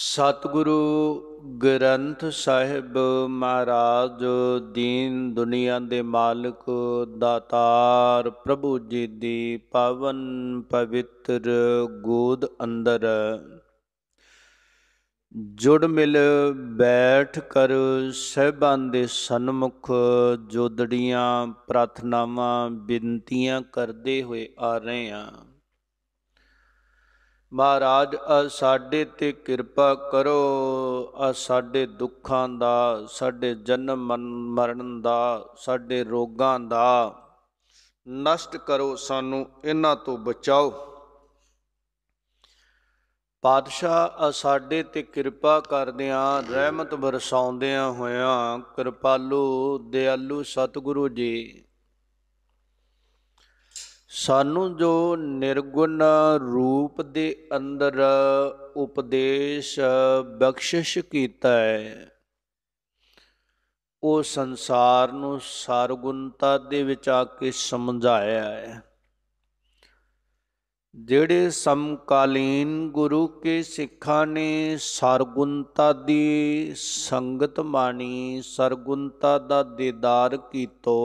ਸਤਿਗੁਰੂ ਗ੍ਰੰਥ ਸਾਹਿਬ ਮਹਾਰਾਜ ਦੀਨ ਦੁਨੀਆ ਦੇ ਮਾਲਕ ਦਾਤਾਰ ਪ੍ਰਭੂ ਜੀ ਦੀ ਪਵਨ ਪਵਿੱਤਰ ਗੋਦ ਅੰਦਰ ਜੁੜ ਮਿਲ ਬੈਠ ਕਰ ਸਹਿਬਾਂ ਦੇ ਸਨਮੁਖ ਜੋਦੜੀਆਂ ਪ੍ਰਾਰਥਨਾਵਾਂ ਬੇਨਤੀਆਂ ਕਰਦੇ ਹੋਏ ਆ ਰਹੇ ਹਾਂ ਮਹਾਰਾਜ ਅ ਸਾਡੇ ਤੇ ਕਿਰਪਾ ਕਰੋ ਆ ਸਾਡੇ ਦੁੱਖਾਂ ਦਾ ਸਾਡੇ ਜਨਮ ਮਰਨ ਦਾ ਸਾਡੇ ਰੋਗਾਂ ਦਾ ਨਸ਼ਟ ਕਰੋ ਸਾਨੂੰ ਇਹਨਾਂ ਤੋਂ ਬਚਾਓ ਪਾਤਸ਼ਾਹ ਅ ਸਾਡੇ ਤੇ ਕਿਰਪਾ ਕਰਦਿਆਂ ਰਹਿਮਤ ਵਰਸਾਉਂਦਿਆਂ ਹੋਇਆਂ ਕਿਰਪਾਲੂ ਦਿਆਲੂ ਸਤਿਗੁਰੂ ਜੀ ਸਾਨੂੰ ਜੋ ਨਿਰਗੁਣ ਰੂਪ ਦੇ ਅੰਦਰ ਉਪਦੇਸ਼ ਬਖਸ਼ਿਸ਼ ਕੀਤਾ ਹੈ ਉਹ ਸੰਸਾਰ ਨੂੰ ਸਰਗੁਣਤਾ ਦੇ ਵਿੱਚ ਆ ਕੇ ਸਮਝਾਇਆ ਹੈ ਜਿਹੜੇ ਸਮਕਾਲੀਨ ਗੁਰੂ ਕੇ ਸਿੱਖਾਂ ਨੇ ਸਰਗੁਣਤਾ ਦੀ ਸੰਗਤ ਮਾਣੀ ਸਰਗੁਣਤਾ ਦਾ ਦੀਦਾਰ ਕੀਤਾ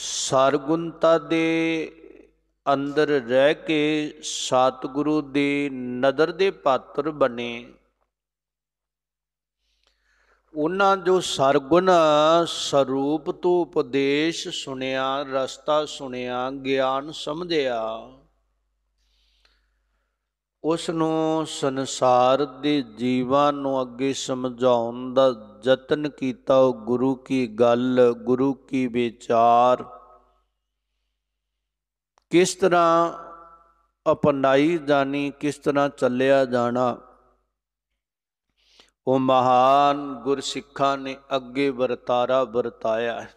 ਸਰਗੁਣਤਾ ਦੇ ਅੰਦਰ ਰਹਿ ਕੇ ਸਤਿਗੁਰੂ ਦੀ ਨਦਰ ਦੇ ਪਾਤਰ ਬਣੇ ਉਹਨਾਂ ਜੋ ਸਰਗੁਣ ਸਰੂਪ ਤੋਂ ਉਪਦੇਸ਼ ਸੁਣਿਆ ਰਸਤਾ ਸੁਣਿਆ ਗਿਆਨ ਸਮਝਿਆ ਉਸ ਨੂੰ ਸੰਸਾਰ ਦੇ ਜੀਵਾਂ ਨੂੰ ਅੱਗੇ ਸਮਝਾਉਣ ਦਾ ਯਤਨ ਕੀਤਾ ਉਹ ਗੁਰੂ ਕੀ ਗੱਲ ਗੁਰੂ ਕੀ ਵਿਚਾਰ ਕਿਸ ਤਰ੍ਹਾਂ ਅਪਣਾਈ ਜਾਣੀ ਕਿਸ ਤਰ੍ਹਾਂ ਚੱਲਿਆ ਜਾਣਾ ਉਹ ਮਹਾਨ ਗੁਰਸਿੱਖਾਂ ਨੇ ਅੱਗੇ ਵਰਤਾਰਾ ਵਰਤਾਇਆ ਹੈ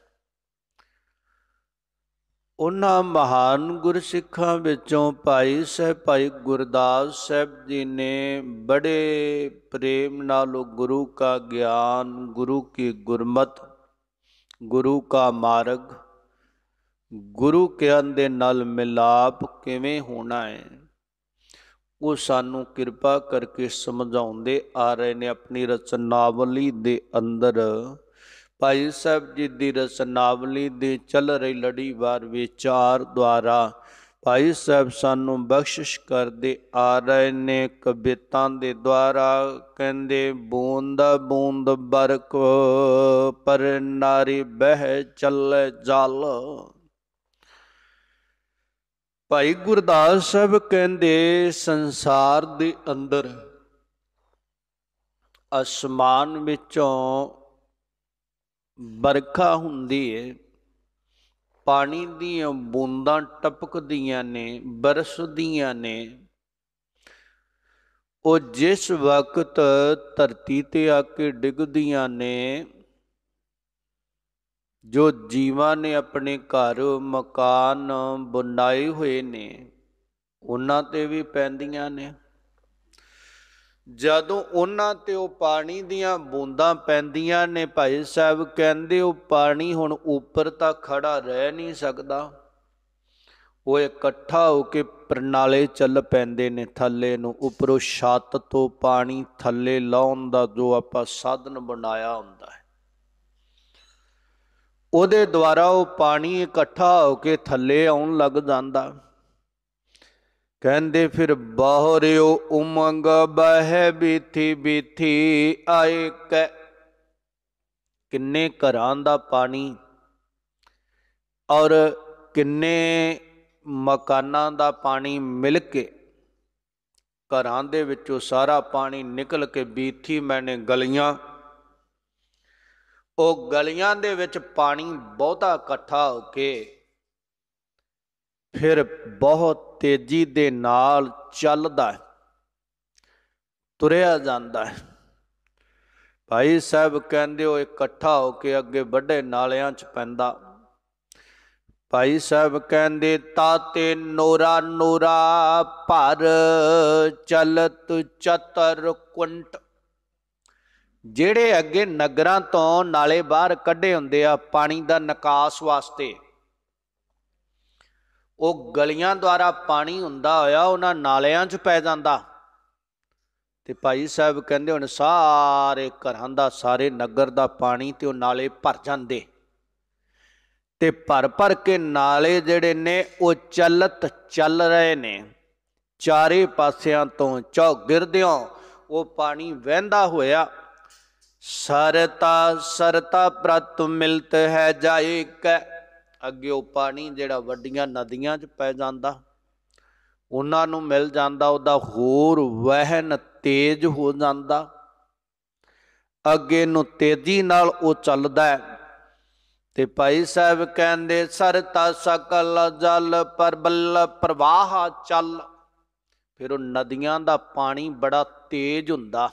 ਉਹਨਾਂ ਮਹਾਨ ਗੁਰਸਿੱਖਾਂ ਵਿੱਚੋਂ ਭਾਈ ਸਹਿਬ ਭਾਈ ਗੁਰਦਾਸ ਸਾਹਿਬ ਜੀ ਨੇ ਬੜੇ ਪ੍ਰੇਮ ਨਾਲ ਗੁਰੂ ਕਾ ਗਿਆਨ ਗੁਰੂ ਕੀ ਗੁਰਮਤ ਗੁਰੂ ਕਾ ਮਾਰਗ ਗੁਰੂ ਕੇ ਦੇ ਨਾਲ ਮਿਲਾਪ ਕਿਵੇਂ ਹੋਣਾ ਹੈ ਉਹ ਸਾਨੂੰ ਕਿਰਪਾ ਕਰਕੇ ਸਮਝਾਉਂਦੇ ਆ ਰਹੇ ਨੇ ਆਪਣੀ ਰਚਨਾਵਲੀ ਦੇ ਅੰਦਰ ਭਾਈ ਸਾਹਿਬ ਜੀ ਦੀ ਰਸਨਾਵਲੀ ਦੇ ਚੱਲ ਰਹੀ ਲੜੀਵਾਰ ਵਿਚਾਰ ਦੁਆਰਾ ਭਾਈ ਸਾਹਿਬ ਸਾਨੂੰ ਬਖਸ਼ਿਸ਼ ਕਰਦੇ ਆ ਰਹੇ ਨੇ ਕਵਿਤਾ ਦੇ ਦੁਆਰਾ ਕਹਿੰਦੇ ਬੂੰਦ ਬੂੰਦ ਬਰਕ ਪਰ ਨਾਰੀ ਬਹਿ ਚੱਲ ਜਲ ਭਾਈ ਗੁਰਦਾਸ ਸਾਹਿਬ ਕਹਿੰਦੇ ਸੰਸਾਰ ਦੇ ਅੰਦਰ ਅਸਮਾਨ ਵਿੱਚੋਂ ਬਰਖਾ ਹੁੰਦੀ ਏ ਪਾਣੀ ਦੀਆਂ ਬੂੰਦਾਂ ਟਪਕਦੀਆਂ ਨੇ ਬਰਸਦੀਆਂ ਨੇ ਉਹ ਜਿਸ ਵਕਤ ਧਰਤੀ ਤੇ ਆ ਕੇ ਡਿੱਗਦੀਆਂ ਨੇ ਜੋ ਜੀਵਾਂ ਨੇ ਆਪਣੇ ਘਰ ਮਕਾਨ ਬਣਾਏ ਹੋਏ ਨੇ ਉਹਨਾਂ ਤੇ ਵੀ ਪੈਂਦੀਆਂ ਨੇ ਜਦੋਂ ਉਹਨਾਂ ਤੇ ਉਹ ਪਾਣੀ ਦੀਆਂ ਬੂੰਦਾਂ ਪੈਂਦੀਆਂ ਨੇ ਭਾਈ ਸਾਹਿਬ ਕਹਿੰਦੇ ਉਹ ਪਾਣੀ ਹੁਣ ਉੱਪਰ ਤਾਂ ਖੜਾ ਰਹਿ ਨਹੀਂ ਸਕਦਾ ਉਹ ਇਕੱਠਾ ਹੋ ਕੇ ਪ੍ਰਣਾਲੇ ਚੱਲ ਪੈਂਦੇ ਨੇ ਥੱਲੇ ਨੂੰ ਉੱਪਰੋਂ ਛੱਤ ਤੋਂ ਪਾਣੀ ਥੱਲੇ ਲਾਉਣ ਦਾ ਜੋ ਆਪਾਂ ਸਾਧਨ ਬਣਾਇਆ ਹੁੰਦਾ ਹੈ ਉਹਦੇ ਦੁਆਰਾ ਉਹ ਪਾਣੀ ਇਕੱਠਾ ਹੋ ਕੇ ਥੱਲੇ ਆਉਣ ਲੱਗ ਜਾਂਦਾ ਹੈ ਕਹਿੰਦੇ ਫਿਰ ਬਾਹਰਿਓ ਉਮੰਗ ਬਹਿ ਬੀਥੀ ਬੀਥੀ ਆਇ ਕੈ ਕਿੰਨੇ ਘਰਾਂ ਦਾ ਪਾਣੀ ਔਰ ਕਿੰਨੇ ਮਕਾਨਾਂ ਦਾ ਪਾਣੀ ਮਿਲ ਕੇ ਘਰਾਂ ਦੇ ਵਿੱਚੋਂ ਸਾਰਾ ਪਾਣੀ ਨਿਕਲ ਕੇ ਬੀਥੀ ਮੈਨੇ ਗਲੀਆਂ ਉਹ ਗਲੀਆਂ ਦੇ ਵਿੱਚ ਪਾਣੀ ਬਹੁਤਾ ਇਕੱਠਾ ਹੋ ਕੇ ਫਿਰ ਬਹੁਤ ਤੇਜ਼ੀ ਦੇ ਨਾਲ ਚੱਲਦਾ ਹੈ ਤੁਰਿਆ ਜਾਂਦਾ ਹੈ ਭਾਈ ਸਾਹਿਬ ਕਹਿੰਦੇ ਉਹ ਇਕੱਠਾ ਹੋ ਕੇ ਅੱਗੇ ਵੱਡੇ ਨਾਲਿਆਂ 'ਚ ਪੈਂਦਾ ਭਾਈ ਸਾਹਿਬ ਕਹਿੰਦੇ ਤਾਤੇ ਨੋਰਾ ਨੋਰਾ ਭਰ ਚਲਤ ਚਤਰ ਕੁੰਟ ਜਿਹੜੇ ਅੱਗੇ ਨਗਰਾਂ ਤੋਂ ਨਾਲੇ ਬਾਹਰ ਕੱਢੇ ਹੁੰਦੇ ਆ ਪਾਣੀ ਦਾ ਨਿਕਾਸ ਵਾਸਤੇ ਉਹ ਗਲੀਆਂ ਦੁਆਰਾ ਪਾਣੀ ਹੁੰਦਾ ਹੋਇਆ ਉਹਨਾਂ ਨਾਲਿਆਂ 'ਚ ਪੈ ਜਾਂਦਾ ਤੇ ਭਾਈ ਸਾਹਿਬ ਕਹਿੰਦੇ ਹੁਣ ਸਾਰੇ ਘਰਾਂ ਦਾ ਸਾਰੇ ਨਗਰ ਦਾ ਪਾਣੀ ਤੇ ਉਹ ਨਾਲੇ ਭਰ ਜਾਂਦੇ ਤੇ ਭਰ ਭਰ ਕੇ ਨਾਲੇ ਜਿਹੜੇ ਨੇ ਉਹ ਚਲਤ ਚੱਲ ਰਹੇ ਨੇ ਚਾਰੇ ਪਾਸਿਆਂ ਤੋਂ ਗਿਰਦਿਓ ਉਹ ਪਾਣੀ ਵਹਿੰਦਾ ਹੋਇਆ ਸਰਤਾ ਸਰਤਾ ਪ੍ਰਤ ਮਿਲਤ ਹੈ ਜਾਏ ਕੈ ਅੱਗੇ ਉਹ ਪਾਣੀ ਜਿਹੜਾ ਵੱਡੀਆਂ ਨਦੀਆਂ 'ਚ ਪੈ ਜਾਂਦਾ ਉਹਨਾਂ ਨੂੰ ਮਿਲ ਜਾਂਦਾ ਉਹਦਾ ਹੋਰ ਵਹਿਨ ਤੇਜ਼ ਹੋ ਜਾਂਦਾ ਅੱਗੇ ਨੂੰ ਤੇਜ਼ੀ ਨਾਲ ਉਹ ਚੱਲਦਾ ਤੇ ਭਾਈ ਸਾਹਿਬ ਕਹਿੰਦੇ ਸਰਤਾ ਸਕਲ ਜਲ ਪਰਬਲ ਪ੍ਰਵਾਹ ਚੱਲ ਫਿਰ ਉਹ ਨਦੀਆਂ ਦਾ ਪਾਣੀ ਬੜਾ ਤੇਜ਼ ਹੁੰਦਾ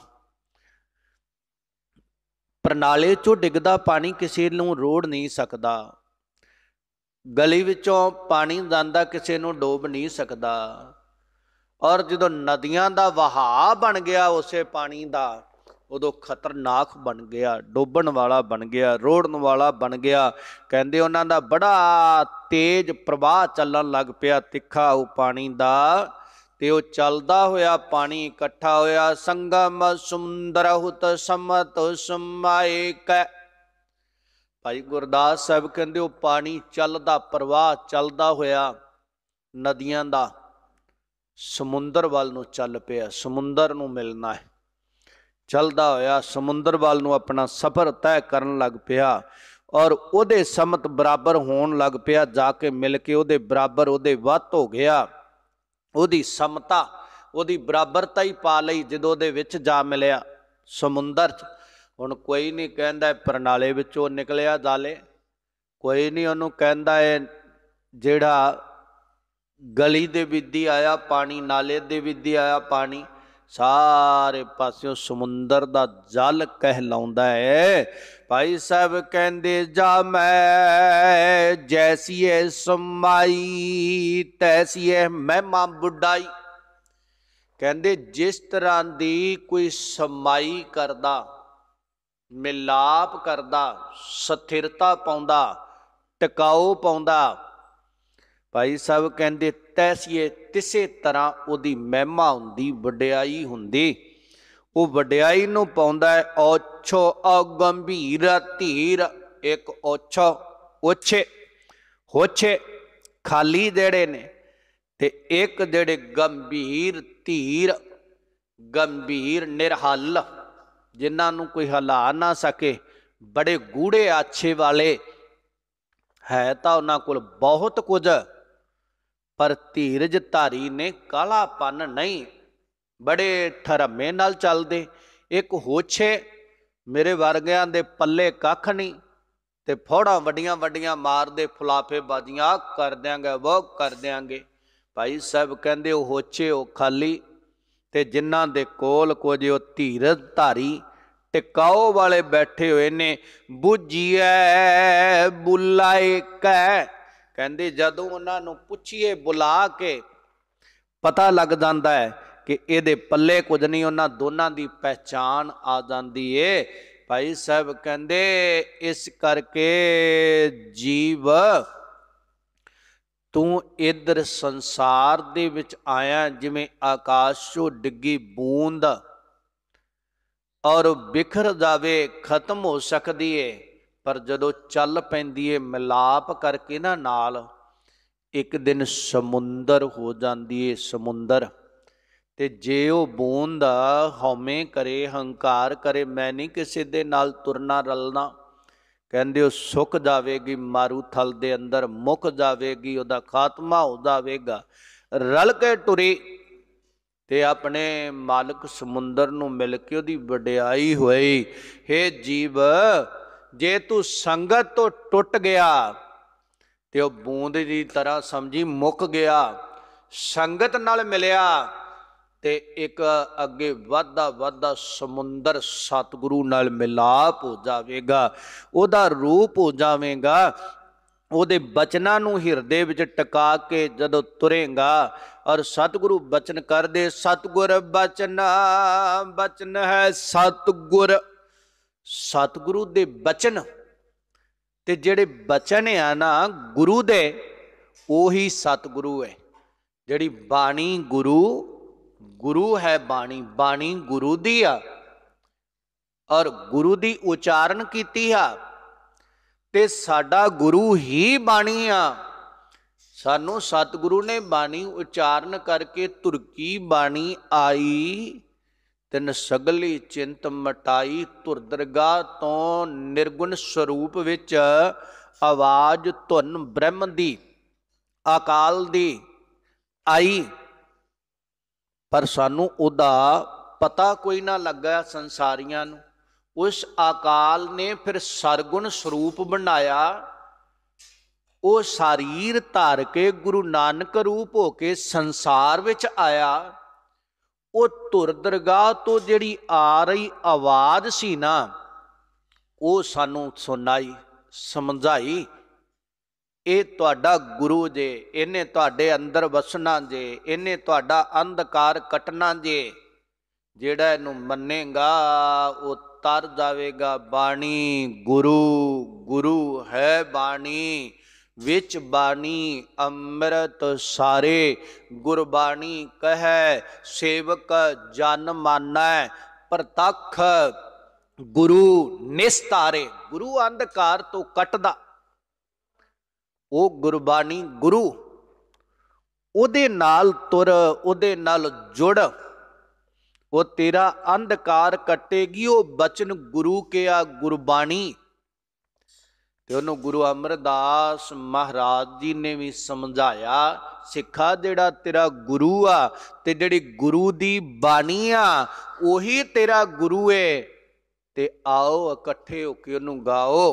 ਪ੍ਰਣਾਲੇ ਚੋਂ ਡਿੱਗਦਾ ਪਾਣੀ ਕਿਸੇ ਨੂੰ ਰੋੜ ਨਹੀਂ ਸਕਦਾ ਗਲੀ ਵਿੱਚੋਂ ਪਾਣੀ ਜਾਂਦਾ ਕਿਸੇ ਨੂੰ ਡੋਬ ਨਹੀਂ ਸਕਦਾ ਔਰ ਜਦੋਂ ਨਦੀਆਂ ਦਾ ਵਹਾਅ ਬਣ ਗਿਆ ਉਸੇ ਪਾਣੀ ਦਾ ਉਦੋਂ ਖਤਰਨਾਕ ਬਣ ਗਿਆ ਡੋਬਣ ਵਾਲਾ ਬਣ ਗਿਆ ਰੋੜਨ ਵਾਲਾ ਬਣ ਗਿਆ ਕਹਿੰਦੇ ਉਹਨਾਂ ਦਾ ਬੜਾ ਤੇਜ਼ ਪ੍ਰਵਾਹ ਚੱਲਣ ਲੱਗ ਪਿਆ ਤਿੱਖਾ ਉਹ ਪਾਣੀ ਦਾ ਤੇ ਉਹ ਚੱਲਦਾ ਹੋਇਆ ਪਾਣੀ ਇਕੱਠਾ ਹੋਇਆ ਸੰਗਮ ਸੁੰਦਰ ਹੁਤ ਸਮਤ ਸੁਮਾਇਕ ਭਾਈ ਗੁਰਦਾਸ ਸਾਹਿਬ ਕਹਿੰਦੇ ਉਹ ਪਾਣੀ ਚੱਲਦਾ ਪ੍ਰਵਾਹ ਚੱਲਦਾ ਹੋਇਆ ਨਦੀਆਂ ਦਾ ਸਮੁੰਦਰ ਵੱਲ ਨੂੰ ਚੱਲ ਪਿਆ ਸਮੁੰਦਰ ਨੂੰ ਮਿਲਣਾ ਹੈ ਚੱਲਦਾ ਹੋਇਆ ਸਮੁੰਦਰ ਵੱਲ ਨੂੰ ਆਪਣਾ ਸਫ਼ਰ ਤੈਅ ਕਰਨ ਲੱਗ ਪਿਆ ਔਰ ਉਹਦੇ ਸਮਤ ਬਰਾਬਰ ਹੋਣ ਲੱਗ ਪਿਆ ਜਾ ਕੇ ਮਿਲ ਕੇ ਉਹਦੇ ਬਰਾਬਰ ਉਹਦੇ ਵੱਤ ਹੋ ਗਿਆ ਉਹਦੀ ਸਮਤਾ ਉਹਦੀ ਬਰਾਬਰਤਾ ਹੀ ਪਾ ਲਈ ਜਦੋਂ ਉਹਦੇ ਵਿੱਚ ਜਾ ਮਿਲਿਆ ਸਮੁੰਦਰ 'ਚ ਹੁਣ ਕੋਈ ਨਹੀਂ ਕਹਿੰਦਾ ਪ੍ਰਣਾਲੇ ਵਿੱਚੋਂ ਨਿਕਲਿਆ ਦਾਲੇ ਕੋਈ ਨਹੀਂ ਉਹਨੂੰ ਕਹਿੰਦਾ ਏ ਜਿਹੜਾ ਗਲੀ ਦੇ ਵਿੱਦੀ ਆਇਆ ਪਾਣੀ ਨਾਲੇ ਦੇ ਵਿੱਦੀ ਆਇਆ ਪਾਣੀ ਸਾਰੇ ਪਾਸਿਓਂ ਸਮੁੰਦਰ ਦਾ ਜਲ ਕਹਿਲਾਉਂਦਾ ਹੈ ਭਾਈ ਸਾਹਿਬ ਕਹਿੰਦੇ ਜਾ ਮੈਂ ਜੈਸੀ ਐ ਸਮਾਈ ਤੈਸੀ ਐ ਮਹਿਮਾ ਬੁੱਢਾਈ ਕਹਿੰਦੇ ਜਿਸ ਤਰ੍ਹਾਂ ਦੀ ਕੋਈ ਸਮਾਈ ਕਰਦਾ ਮਿਲਾਪ ਕਰਦਾ ਸਥਿਰਤਾ ਪਾਉਂਦਾ ਟਿਕਾਉ ਪਾਉਂਦਾ ਭਾਈ ਸਾਹਿਬ ਕਹਿੰਦੇ ਤੈਸੀਏ ਤਿਸੇ ਤਰ੍ਹਾਂ ਉਹਦੀ ਮਹਿਮਾ ਹੁੰਦੀ ਵਡਿਆਈ ਹੁੰਦੀ ਉਹ ਵਡਿਆਈ ਨੂੰ ਪਾਉਂਦਾ ਹੈ ਔਛੋ ਅਗੰਭੀਰ ਧੀਰ ਇੱਕ ਔਛੋ ਉਛੇ ਹੋਛੇ ਖਾਲੀ ਜਿਹੜੇ ਨੇ ਤੇ ਇੱਕ ਜਿਹੜੇ ਗੰਭੀਰ ਧੀਰ ਗੰਭੀਰ ਨਿਰਹਲ ਜਿਨ੍ਹਾਂ ਨੂੰ ਕੋਈ ਹਲਾ ਨਾ ਸਕੇ ਬੜੇ ਗੂੜੇ ਆਛੇ ਵਾਲੇ ਹੈ ਤਾਂ ਉਹਨਾਂ ਕੋਲ ਬਹੁਤ ਕੁਝ ਪਰ ਧੀਰਜ ਧਾਰੀ ਨੇ ਕਾਲਾਪਨ ਨਹੀਂ ਬੜੇ ਠਰਮੇ ਨਾਲ ਚੱਲਦੇ ਇੱਕ ਹੋਛੇ ਮੇਰੇ ਵਰਗਿਆਂ ਦੇ ਪੱਲੇ ਕੱਖ ਨਹੀਂ ਤੇ ਫੋੜਾਂ ਵੱਡੀਆਂ ਵੱਡੀਆਂ ਮਾਰਦੇ ਫੁਲਾਫੇ ਬਾਜ਼ੀਆਂ ਕਰ ਦਿਆਂਗੇ ਉਹ ਕਰ ਦਿਆਂਗੇ ਭਾਈ ਸਾਹਿਬ ਕਹਿੰਦੇ ਉਹ ਹੋਛੇ ਉਹ ਖਾਲੀ ਤੇ ਜਿਨ੍ਹਾਂ ਦੇ ਕੋਲ ਕੁਝ ਉਹ ਧੀਰਜ ਧਾਰੀ ਟਿਕਾਓ ਵਾਲੇ ਬੈਠੇ ਹੋਏ ਨੇ ਬੁੱਝੀਐ ਬੁਲਾਏ ਕੈ ਕਹਿੰਦੇ ਜਦੋਂ ਉਹਨਾਂ ਨੂੰ ਪੁੱਛੀਏ ਬੁਲਾ ਕੇ ਪਤਾ ਲੱਗ ਜਾਂਦਾ ਹੈ ਕਿ ਇਹਦੇ ਪੱਲੇ ਕੁਝ ਨਹੀਂ ਉਹਨਾਂ ਦੋਨਾਂ ਦੀ ਪਹਿਚਾਨ ਆ ਜਾਂਦੀ ਏ ਭਾਈ ਸਾਹਿਬ ਕਹਿੰਦੇ ਇਸ ਕਰਕੇ ਜੀਵ ਤੂੰ ਇਧਰ ਸੰਸਾਰ ਦੇ ਵਿੱਚ ਆਇਆ ਜਿਵੇਂ ਆਕਾਸ਼ 'ਚੋਂ ਡਿੱਗੀ ਬੂੰਦ ਔਰ ਬਿਖਰ ਜਾਵੇ ਖਤਮ ਹੋ ਸਕਦੀ ਏ ਪਰ ਜਦੋਂ ਚੱਲ ਪੈਂਦੀ ਏ ਮਿਲਾਪ ਕਰਕੇ ਨਾ ਨਾਲ ਇੱਕ ਦਿਨ ਸਮੁੰਦਰ ਹੋ ਜਾਂਦੀ ਏ ਸਮੁੰਦਰ ਤੇ ਜੇ ਉਹ ਬੂੰਦ ਹਉਮੈ ਕਰੇ ਹੰਕਾਰ ਕਰੇ ਮੈਂ ਨਹੀਂ ਕਿਸੇ ਦੇ ਨਾਲ ਤੁਰਨਾ ਰਲਣਾ ਕਹਿੰਦੇ ਉਹ ਸੁੱਕ ਜਾਵੇਗੀ ਮਾਰੂ ਥਲ ਦੇ ਅੰਦਰ ਮੁੱਕ ਜਾਵੇਗੀ ਉਹਦਾ ਖਾਤਮਾ ਹੋ ਜਾਵੇਗਾ ਰਲ ਕੇ ਟੁਰੀ ਤੇ ਆਪਣੇ ਮਾਲਕ ਸਮੁੰਦਰ ਨੂੰ ਮਿਲ ਕੇ ਉਹਦੀ ਵਡਿਆਈ ਹੋਈ हे ਜੀਵ ਜੇ ਤੂੰ ਸੰਗਤ ਤੋਂ ਟੁੱਟ ਗਿਆ ਤੇ ਉਹ ਬੂੰਦ ਦੀ ਤਰ੍ਹਾਂ ਸਮਝੀ ਮੁੱਕ ਗਿਆ ਸੰਗਤ ਨਾਲ ਮਿਲਿਆ ਤੇ ਇੱਕ ਅੱਗੇ ਵੱਧਦਾ ਵੱਧਦਾ ਸਮੁੰਦਰ ਸਤਿਗੁਰੂ ਨਾਲ ਮਿਲਾਪ ਹੋ ਜਾਵੇਗਾ ਉਹਦਾ ਰੂਪ ਹੋ ਜਾਵੇਗਾ ਉਹਦੇ ਬਚਨਾਂ ਨੂੰ ਹਿਰਦੇ ਵਿੱਚ ਟਿਕਾ ਕੇ ਜਦੋਂ ਤੁਰੇਗਾ ਔਰ ਸਤਿਗੁਰੂ ਬਚਨ ਕਰਦੇ ਸਤਿਗੁਰ ਬਚਨ ਬਚਨ ਹੈ ਸਤਿਗੁਰ ਸਤਿਗੁਰੂ ਦੇ ਬਚਨ ਤੇ ਜਿਹੜੇ ਬਚਨ ਆ ਨਾ ਗੁਰੂ ਦੇ ਉਹੀ ਸਤਿਗੁਰੂ ਹੈ ਜਿਹੜੀ ਬਾਣੀ ਗੁਰੂ ਗੁਰੂ ਹੈ ਬਾਣੀ ਬਾਣੀ ਗੁਰੂ ਦੀ ਆ ਔਰ ਗੁਰੂ ਦੀ ਉਚਾਰਨ ਕੀਤੀ ਆ ਤੇ ਸਾਡਾ ਗੁਰੂ ਹੀ ਬਾਣੀ ਆ ਸਾਨੂੰ ਸਤਿਗੁਰੂ ਨੇ ਬਾਣੀ ਉਚਾਰਨ ਕਰਕੇ ਤੁਰਕੀ ਬਾਣੀ ਆਈ ਤਿੰਨ ਸਗਲੀ ਚਿੰਤ ਮਟਾਈ ਤੁਰ ਦਰਗਾ ਤੋਂ ਨਿਰਗੁਣ ਸਰੂਪ ਵਿੱਚ ਆਵਾਜ਼ ਧੁਨ ਬ੍ਰਹਮ ਦੀ ਅਕਾਲ ਦੀ ਆਈ ਪਰ ਸਾਨੂੰ ਉਹਦਾ ਪਤਾ ਕੋਈ ਨਾ ਲੱਗਾ ਸੰਸਾਰੀਆਂ ਨੂੰ ਉਸ ਆਕਾਲ ਨੇ ਫਿਰ ਸਰਗੁਣ ਸਰੂਪ ਬਣਾਇਆ ਉਹ ਸਰੀਰ ਧਾਰ ਕੇ ਗੁਰੂ ਨਾਨਕ ਰੂਪ ਹੋ ਕੇ ਸੰਸਾਰ ਵਿੱਚ ਆਇਆ ਉਹ ਧੁਰ ਦਰਗਾਹ ਤੋਂ ਜਿਹੜੀ ਆ ਰਹੀ ਆਵਾਜ਼ ਸੀ ਨਾ ਉਹ ਸਾਨੂੰ ਸੁਣਾਈ ਸਮਝਾਈ ਇਹ ਤੁਹਾਡਾ ਗੁਰੂ ਜੇ ਇਹਨੇ ਤੁਹਾਡੇ ਅੰਦਰ ਵਸਣਾ ਜੇ ਇਹਨੇ ਤੁਹਾਡਾ ਅੰਧਕਾਰ ਕਟਣਾ ਜੇ ਜਿਹੜਾ ਇਹਨੂੰ ਮੰਨੇਗਾ ਉਹ ਤਰ ਜਾਵੇਗਾ ਬਾਣੀ ਗੁਰੂ ਗੁਰੂ ਹੈ ਬਾਣੀ ਵਿੱਚ ਬਾਣੀ ਅੰਮ੍ਰਿਤ ਸਾਰੇ ਗੁਰਬਾਣੀ ਕਹੈ ਸੇਵਕ ਜਨ ਮਾਨੈ ਪ੍ਰਤੱਖ ਗੁਰੂ ਨਿਸਤਾਰੇ ਗੁਰੂ ਅੰਧਕਾਰ ਤੋਂ ਕੱਟਦਾ ਉਹ ਗੁਰਬਾਣੀ ਗੁਰੂ ਉਹਦੇ ਨਾਲ ਤੁਰ ਉਹਦੇ ਨਾਲ ਜੁੜ ਉਹ ਤੇਰਾ ਅੰਧਕਾਰ ਕੱਟੇਗੀ ਉਹ ਬਚਨ ਗੁਰੂ ਕੇ ਆ ਗੁਰਬਾਣੀ ਤੇ ਉਹਨੂੰ ਗੁਰੂ ਅਮਰਦਾਸ ਮਹਾਰਾਜ ਜੀ ਨੇ ਵੀ ਸਮਝਾਇਆ ਸਿੱਖਾ ਜਿਹੜਾ ਤੇਰਾ ਗੁਰੂ ਆ ਤੇ ਜਿਹੜੀ ਗੁਰੂ ਦੀ ਬਾਣੀ ਆ ਉਹੀ ਤੇਰਾ ਗੁਰੂ ਏ ਤੇ ਆਓ ਇਕੱਠੇ ਹੋ ਕੇ ਉਹਨੂੰ ਗਾਓ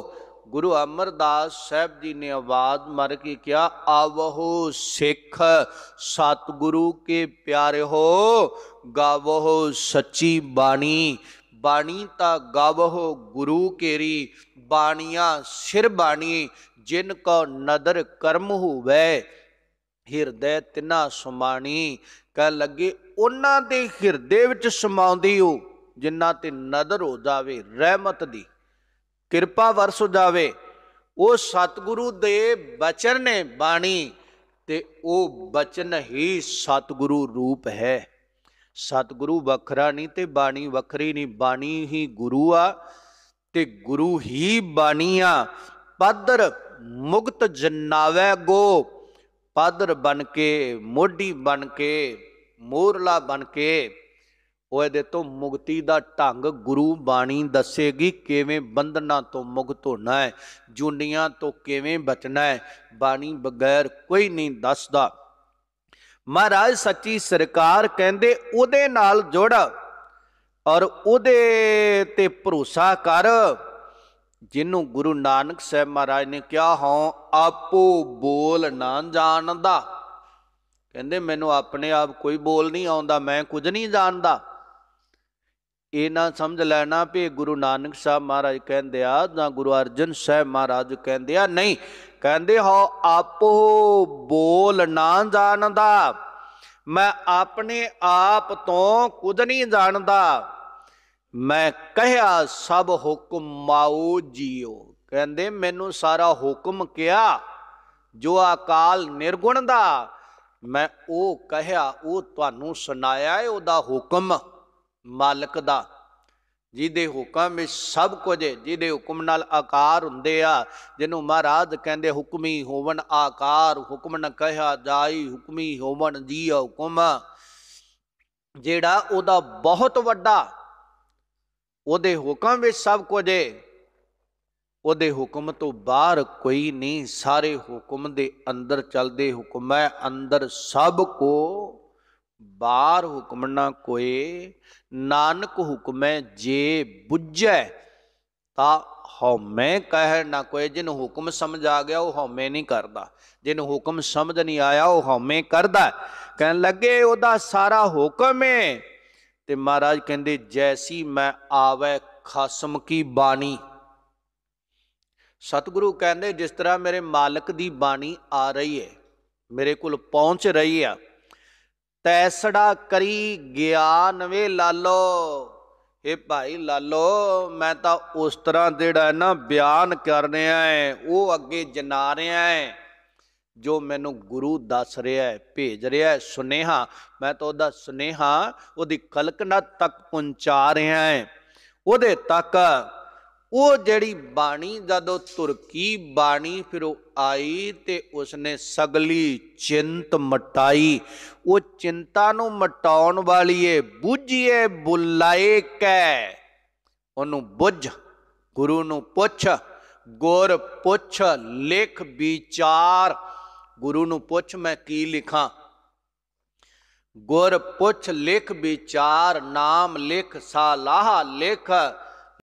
ਗੁਰੂ ਅਮਰਦਾਸ ਸਾਹਿਬ ਜੀ ਨੇ ਆਵਾਜ਼ ਮਾਰ ਕੇ ਕਿਹਾ ਆਵਹੋ ਸਿੱਖ ਸਤਿਗੁਰੂ ਕੇ ਪਿਆਰੇ ਹੋ ਗਾਵਹੋ ਸੱਚੀ ਬਾਣੀ ਬਾਣੀ ਤਾਂ ਗਾਵਹੋ ਗੁਰੂ ਕੇਰੀ ਬਾਣੀਆਂ ਸਿਰ ਬਾਣੀ ਜਿਨ ਕੋ ਨਦਰ ਕਰਮ ਹੋਵੇ ਹਿਰਦੈ ਤਿਨਾ ਸੁਮਾਣੀ ਕਹ ਲੱਗੇ ਉਹਨਾਂ ਦੇ ਹਿਰਦੇ ਵਿੱਚ ਸਮਾਉਂਦੀ ਹੋ ਜਿਨ੍ਹਾਂ ਤੇ ਨਦਰ ਹੋ ਜਾਵੇ ਰਹਿਮਤ ਦੀ ਕਿਰਪਾ ਵਰਸ ਜਾਵੇ ਉਹ ਸਤਿਗੁਰੂ ਦੇ ਬਚਨ ਨੇ ਬਾਣੀ ਤੇ ਉਹ ਬਚਨ ਹੀ ਸਤਿਗੁਰੂ ਰੂਪ ਹੈ ਸਤਿਗੁਰੂ ਵੱਖਰਾ ਨਹੀਂ ਤੇ ਬਾਣੀ ਵੱਖਰੀ ਨਹੀਂ ਬਾਣੀ ਹੀ ਗੁਰੂ ਆ ਤੇ ਗੁਰੂ ਹੀ ਬਾਣੀ ਆ ਪਦਰ ਮੁਕਤ ਜਨਾਵੇ ਗੋ ਪਦਰ ਬਣ ਕੇ ਮੋਢੀ ਬਣ ਕੇ ਮੋਰਲਾ ਬਣ ਕੇ ਉਹ ਇਹਦੇ ਤੋਂ ਮੁਕਤੀ ਦਾ ਢੰਗ ਗੁਰੂ ਬਾਣੀ ਦੱਸੇਗੀ ਕਿਵੇਂ ਬੰਧਨਾਂ ਤੋਂ ਮੁਕਤ ਹੋਣਾ ਹੈ ਜੁਨੀਆਂ ਤੋਂ ਕਿਵੇਂ ਬਚਣਾ ਹੈ ਬਾਣੀ ਬਗੈਰ ਕੋਈ ਨਹੀਂ ਦੱਸਦਾ ਮਹਾਰਾਜ ਸੱਚੀ ਸਰਕਾਰ ਕਹਿੰਦੇ ਉਹਦੇ ਨਾਲ ਜੁੜ ਔਰ ਉਹਦੇ ਤੇ ਭਰੋਸਾ ਕਰ ਜਿਹਨੂੰ ਗੁਰੂ ਨਾਨਕ ਸਾਹਿਬ ਮਹਾਰਾਜ ਨੇ ਕਿਹਾ ਹਾਂ ਆਪੋ ਬੋਲ ਨਾ ਜਾਣਦਾ ਕਹਿੰਦੇ ਮੈਨੂੰ ਆਪਣੇ ਆਪ ਕੋਈ ਬੋਲ ਨਹੀਂ ਆਉਂਦਾ ਮੈਂ ਕੁਝ ਨਹੀਂ ਜਾਣਦਾ ਇਹ ਨਾ ਸਮਝ ਲੈਣਾ ਵੀ ਗੁਰੂ ਨਾਨਕ ਸਾਹਿਬ ਮਹਾਰਾਜ ਕਹਿੰਦੇ ਆ ਜਾਂ ਗੁਰੂ ਅਰਜਨ ਸਾਹਿਬ ਮਹਾਰਾਜ ਕਹਿੰਦੇ ਆ ਨਹੀਂ ਕਹਿੰਦੇ ਹੋ ਆਪੋ ਬੋਲ ਨਾ ਜਾਣਦਾ ਮੈਂ ਆਪਣੇ ਆਪ ਤੋਂ ਕੁਝ ਨਹੀਂ ਜਾਣਦਾ ਮੈਂ ਕਹਿਆ ਸਭ ਹੁਕਮ ਮਾਉ ਜੀਓ ਕਹਿੰਦੇ ਮੈਨੂੰ ਸਾਰਾ ਹੁਕਮ ਕਿਹਾ ਜੋ ਆਕਾਲ ਨਿਰਗੁਣ ਦਾ ਮੈਂ ਉਹ ਕਹਿਆ ਉਹ ਤੁਹਾਨੂੰ ਸੁਣਾਇਆ ਹੈ ਉਹਦਾ ਹੁਕਮ ਮਾਲਕ ਦਾ ਜਿਹਦੇ ਹੁਕਮ ਵਿੱਚ ਸਭ ਕੁਝ ਹੈ ਜਿਹਦੇ ਹੁਕਮ ਨਾਲ ਆਕਾਰ ਹੁੰਦੇ ਆ ਜਿਹਨੂੰ ਮਹਾਰਾਜ ਕਹਿੰਦੇ ਹੁਕਮੀ ਹੋਵਨ ਆਕਾਰ ਹੁਕਮ ਨ ਕਹਿਆ ਜਾਈ ਹੁਕਮੀ ਹੋਵਨ ਦੀ ਹੁਕਮ ਜਿਹੜਾ ਉਹਦਾ ਬਹੁਤ ਵੱਡਾ ਉਹਦੇ ਹੁਕਮ ਵਿੱਚ ਸਭ ਕੁਝ ਹੈ ਉਹਦੇ ਹੁਕਮ ਤੋਂ ਬਾਹਰ ਕੋਈ ਨਹੀਂ ਸਾਰੇ ਹੁਕਮ ਦੇ ਅੰਦਰ ਚੱਲਦੇ ਹੁਕਮ ਹੈ ਅੰਦਰ ਸਭ ਕੋ ਬਾਰ ਹੁਕਮ ਨਾ ਕੋਏ ਨਾਨਕ ਹੁਕਮੈ ਜੇ ਬੁੱਝੈ ਤਾਂ ਮੈਂ ਕਹਿ ਨਾ ਕੋਏ ਜਿਨ ਹੁਕਮ ਸਮਝ ਆ ਗਿਆ ਉਹ ਹਉ ਮੈਂ ਨਹੀਂ ਕਰਦਾ ਜਿਨ ਹੁਕਮ ਸਮਝ ਨਹੀਂ ਆਇਆ ਉਹ ਹਉ ਮੈਂ ਕਰਦਾ ਕਹਿਣ ਲੱਗੇ ਉਹਦਾ ਸਾਰਾ ਹੁਕਮ ਏ ਤੇ ਮਹਾਰਾਜ ਕਹਿੰਦੇ ਜੈਸੀ ਮੈਂ ਆਵੇ ਖਸਮ ਕੀ ਬਾਣੀ ਸਤਿਗੁਰੂ ਕਹਿੰਦੇ ਜਿਸ ਤਰ੍ਹਾਂ ਮੇਰੇ ਮਾਲਕ ਦੀ ਬਾਣੀ ਆ ਰਹੀ ਏ ਮੇਰੇ ਕੋਲ ਪਹੁੰਚ ਰਹੀ ਆ ਤੈਸੜਾ ਕਰੀ ਗਿਆਨ ਵੇ ਲਾਲੋ ਏ ਭਾਈ ਲਾਲੋ ਮੈਂ ਤਾਂ ਉਸ ਤਰ੍ਹਾਂ ਜਿਹੜਾ ਨਾ ਬਿਆਨ ਕਰ ਰਿਹਾ ਉਹ ਅੱਗੇ ਜਨਾ ਰਿਹਾ ਹੈ ਜੋ ਮੈਨੂੰ ਗੁਰੂ ਦੱਸ ਰਿਹਾ ਹੈ ਭੇਜ ਰਿਹਾ ਹੈ ਸੁਨੇਹਾ ਮੈਂ ਤਾਂ ਉਹਦਾ ਸੁਨੇਹਾ ਉਹਦੀ ਕਲਕਨਾ ਤੱਕ ਪਹੁੰਚਾ ਰਿਹਾ ਹੈ ਉਹਦੇ ਤੱਕ ਉਹ ਜਿਹੜੀ ਬਾਣੀ ਜਦੋਂ ਤੁਰਕੀ ਬਾਣੀ ਫਿਰ ਉਹ ਆਈ ਤੇ ਉਸਨੇ ਸਗਲੀ ਚਿੰਤ ਮਟਾਈ ਉਹ ਚਿੰਤਾ ਨੂੰ ਮਟਾਉਣ ਵਾਲੀ ਏ ਬੁੱਝੀਏ ਬੁਲਾਏ ਕੈ ਉਹਨੂੰ ਬੁੱਝ ਗੁਰੂ ਨੂੰ ਪੁੱਛ ਗੁਰ ਪੁੱਛ ਲਿਖ ਵਿਚਾਰ ਗੁਰੂ ਨੂੰ ਪੁੱਛ ਮੈਂ ਕੀ ਲਿਖਾਂ ਗੁਰ ਪੁੱਛ ਲਿਖ ਵਿਚਾਰ ਨਾਮ ਲਿਖ ਸਾਲਾਹ ਲਿਖ